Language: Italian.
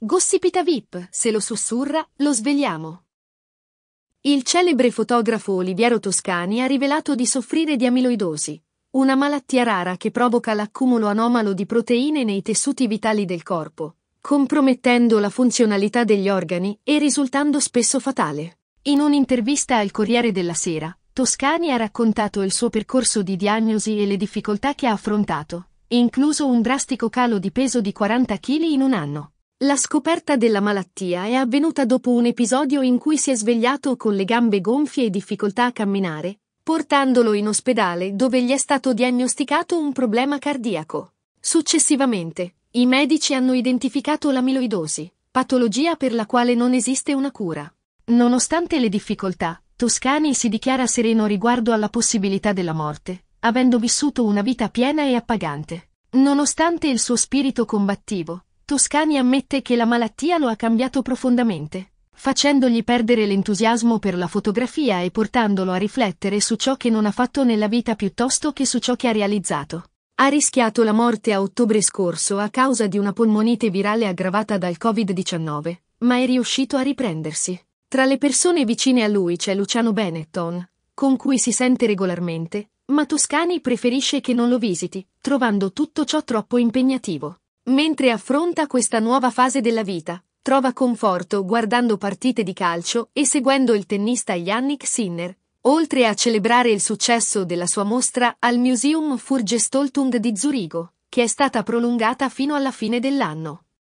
Gossipita VIP, se lo sussurra, lo svegliamo. Il celebre fotografo Oliviero Toscani ha rivelato di soffrire di amiloidosi, una malattia rara che provoca l'accumulo anomalo di proteine nei tessuti vitali del corpo, compromettendo la funzionalità degli organi e risultando spesso fatale. In un'intervista al Corriere della Sera, Toscani ha raccontato il suo percorso di diagnosi e le difficoltà che ha affrontato, incluso un drastico calo di peso di 40 kg in un anno. La scoperta della malattia è avvenuta dopo un episodio in cui si è svegliato con le gambe gonfie e difficoltà a camminare, portandolo in ospedale dove gli è stato diagnosticato un problema cardiaco. Successivamente, i medici hanno identificato l'amiloidosi, patologia per la quale non esiste una cura. Nonostante le difficoltà, Toscani si dichiara sereno riguardo alla possibilità della morte, avendo vissuto una vita piena e appagante. Nonostante il suo spirito combattivo, Toscani ammette che la malattia lo ha cambiato profondamente, facendogli perdere l'entusiasmo per la fotografia e portandolo a riflettere su ciò che non ha fatto nella vita piuttosto che su ciò che ha realizzato. Ha rischiato la morte a ottobre scorso a causa di una polmonite virale aggravata dal Covid-19, ma è riuscito a riprendersi. Tra le persone vicine a lui c'è Luciano Benetton, con cui si sente regolarmente, ma Toscani preferisce che non lo visiti, trovando tutto ciò troppo impegnativo. Mentre affronta questa nuova fase della vita, trova conforto guardando partite di calcio e seguendo il tennista Yannick Sinner, oltre a celebrare il successo della sua mostra al Museum Furgestoltung di Zurigo, che è stata prolungata fino alla fine dell'anno.